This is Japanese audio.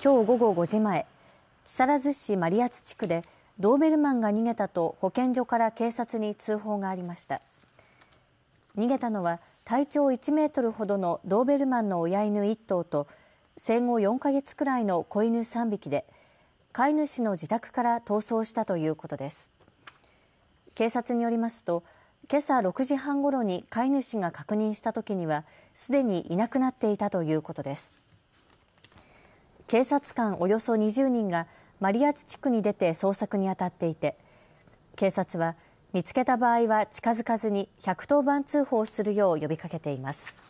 きょう午後5時前、木更津市真里谷地区でドーベルマンが逃げたと保健所から警察に通報がありました。逃げたのは体長1メートルほどのドーベルマンの親犬1頭と生後4か月くらいの子犬3匹で飼い主の自宅から逃走したということです。警察によりますと今朝6時半ごろに飼い主が確認したときにはすでにいなくなっていたということです。警察官およそ20人がマリアツ地区に出て捜索にあたっていて警察は見つけた場合は近づかずに110番通報するよう呼びかけています。